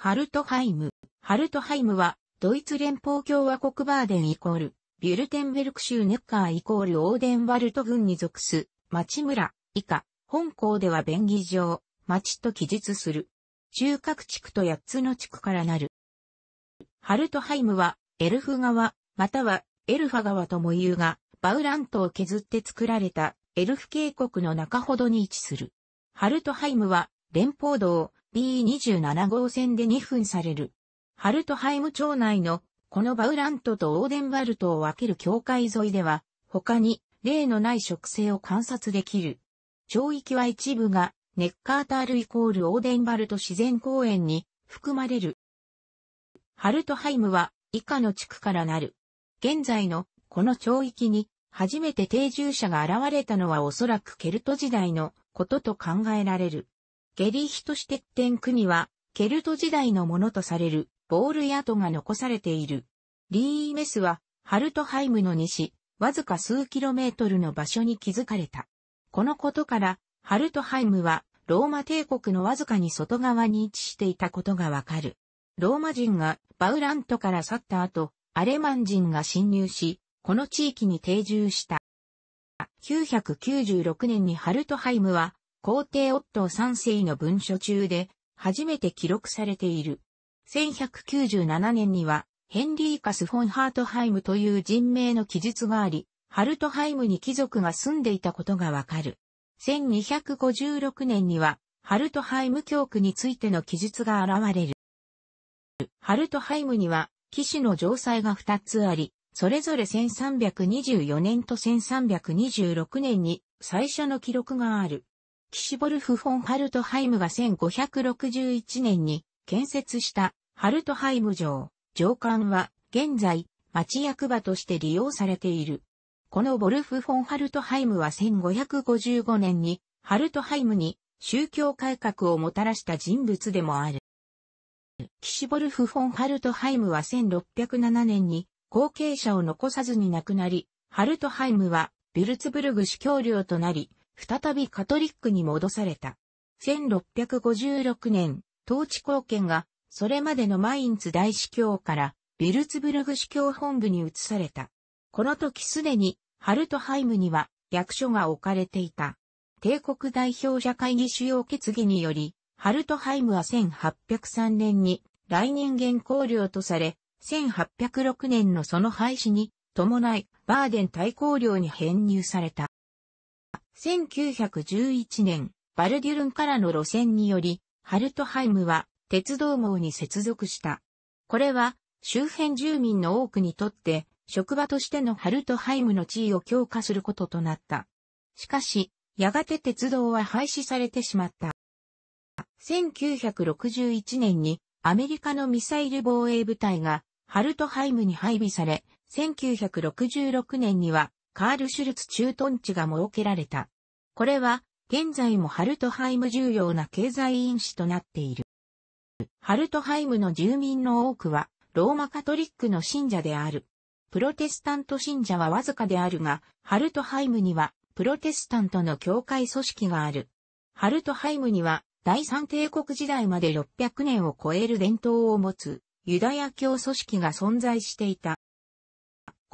ハルトハイム。ハルトハイムは、ドイツ連邦共和国バーデンイコール、ビュルテンベルク州ネッカーイコールオーデンワルト軍に属す、町村、以下、本校では便宜上、町と記述する。中核地区と八つの地区からなる。ハルトハイムは、エルフ川、またはエルファ川とも言うが、バウラントを削って作られたエルフ渓谷の中ほどに位置する。ハルトハイムは、連邦道、B27 号線で2分される。ハルトハイム町内のこのバウラントとオーデンバルトを分ける境界沿いでは、他に例のない植生を観察できる。町域は一部がネッカータールイコールオーデンバルト自然公園に含まれる。ハルトハイムは以下の地区からなる。現在のこの町域に初めて定住者が現れたのはおそらくケルト時代のことと考えられる。ゲリヒトシテッテン国は、ケルト時代のものとされる、ボール跡が残されている。リーメスは、ハルトハイムの西、わずか数キロメートルの場所に築かれた。このことから、ハルトハイムは、ローマ帝国のわずかに外側に位置していたことがわかる。ローマ人がバウラントから去った後、アレマン人が侵入し、この地域に定住した。996年にハルトハイムは皇帝オットー世の文書中で初めて記録されている。1197年にはヘンリーカス・フォン・ハートハイムという人名の記述があり、ハルトハイムに貴族が住んでいたことがわかる。1256年にはハルトハイム教区についての記述が現れる。ハルトハイムには騎士の城塞が2つあり、それぞれ1324年と1326年に最初の記録がある。キシボルフ・フォン・ハルトハイムが1561年に建設したハルトハイム城、城館は現在町役場として利用されている。このボルフ・フォン・ハルトハイムは1555年にハルトハイムに宗教改革をもたらした人物でもある。キシボルフ・フォン・ハルトハイムは1607年に後継者を残さずに亡くなり、ハルトハイムはビルツブルグ主教領となり、再びカトリックに戻された。1656年、統治貢献が、それまでのマインツ大司教から、ビルツブルグ司教本部に移された。この時すでに、ハルトハイムには、役所が置かれていた。帝国代表者会議主要決議により、ハルトハイムは1803年に、来人元考慮とされ、1806年のその廃止に、伴い、バーデン大考慮に編入された。1911年、バルデュルンからの路線により、ハルトハイムは鉄道網に接続した。これは周辺住民の多くにとって職場としてのハルトハイムの地位を強化することとなった。しかし、やがて鉄道は廃止されてしまった。1961年にアメリカのミサイル防衛部隊がハルトハイムに配備され、1966年にはカール・シュルツ駐屯地が設けられた。これは、現在もハルトハイム重要な経済因子となっている。ハルトハイムの住民の多くは、ローマカトリックの信者である。プロテスタント信者はわずかであるが、ハルトハイムには、プロテスタントの教会組織がある。ハルトハイムには、第三帝国時代まで600年を超える伝統を持つ、ユダヤ教組織が存在していた。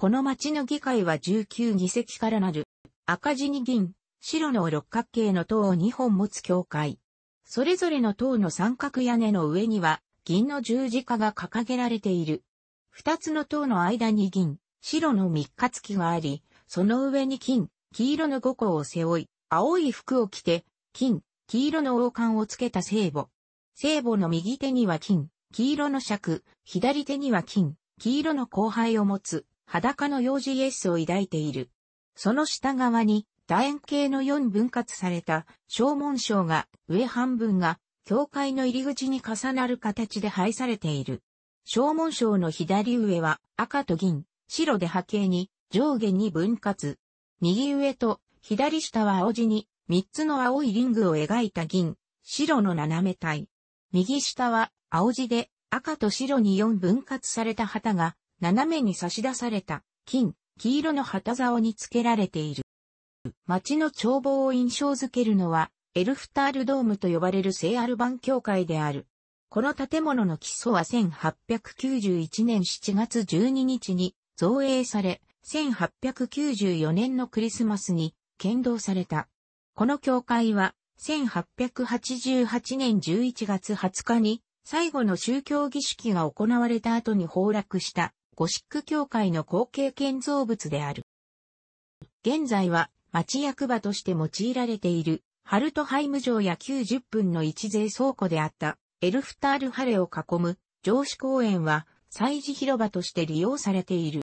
この町の議会は19議席からなる。赤字に銀、白の六角形の塔を2本持つ教会。それぞれの塔の三角屋根の上には、銀の十字架が掲げられている。二つの塔の間に銀、白の三日月があり、その上に金、黄色の五個を背負い、青い服を着て、金、黄色の王冠をつけた聖母。聖母の右手には金、黄色の尺、左手には金、黄色の後輩を持つ。裸の幼児イエスを抱いている。その下側に楕円形の4分割された小紋章が上半分が教会の入り口に重なる形で配されている。小紋章の左上は赤と銀、白で波形に上下に分割。右上と左下は青地に3つの青いリングを描いた銀、白の斜め体。右下は青地で赤と白に4分割された旗が斜めに差し出された、金、黄色の旗竿につけられている。街の眺望を印象づけるのは、エルフタールドームと呼ばれる聖アルバン教会である。この建物の基礎は1891年7月12日に造営され、1894年のクリスマスに剣道された。この教会は、1888年11月20日に最後の宗教儀式が行われた後に崩落したゴシック教会の後継建造物である。現在は町役場として用いられているハルトハイム城や90分の一税倉庫であったエルフタールハレを囲む城址公園は祭事広場として利用されている。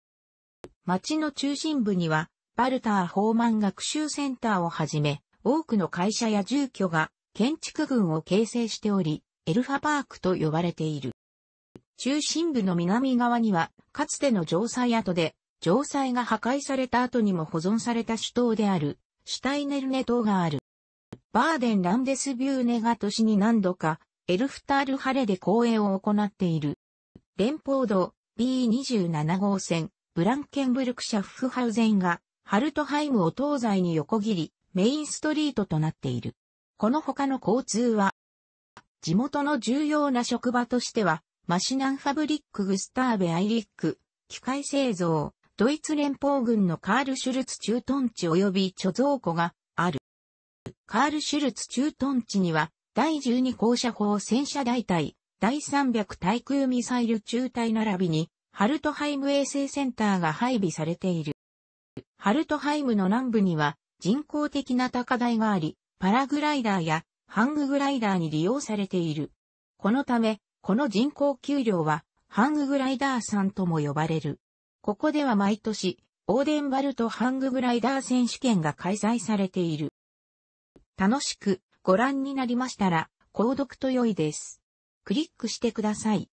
町の中心部にはバルター法満学習センターをはじめ多くの会社や住居が建築群を形成しており、エルファパークと呼ばれている。中心部の南側には、かつての城塞跡で、城塞が破壊された後にも保存された首都である、シュタイネルネ島がある。バーデン・ランデスビューネが都市に何度か、エルフタールハレで公演を行っている。連邦道 B27 号線、ブランケンブルクシャッフハウゼンが、ハルトハイムを東西に横切り、メインストリートとなっている。この他の交通は、地元の重要な職場としては、マシナンファブリック・グスターベ・アイリック、機械製造、ドイツ連邦軍のカール・シュルツ駐屯地及び貯蔵庫がある。カール・シュルツ駐屯地には、第12高射砲戦車大隊、第300対空ミサイル中隊並びに、ハルトハイム衛星センターが配備されている。ハルトハイムの南部には人工的な高台があり、パラグライダーやハンググライダーに利用されている。このため、この人工丘陵は、ハンググライダーさんとも呼ばれる。ここでは毎年、オーデンバルトハンググライダー選手権が開催されている。楽しくご覧になりましたら、購読と良いです。クリックしてください。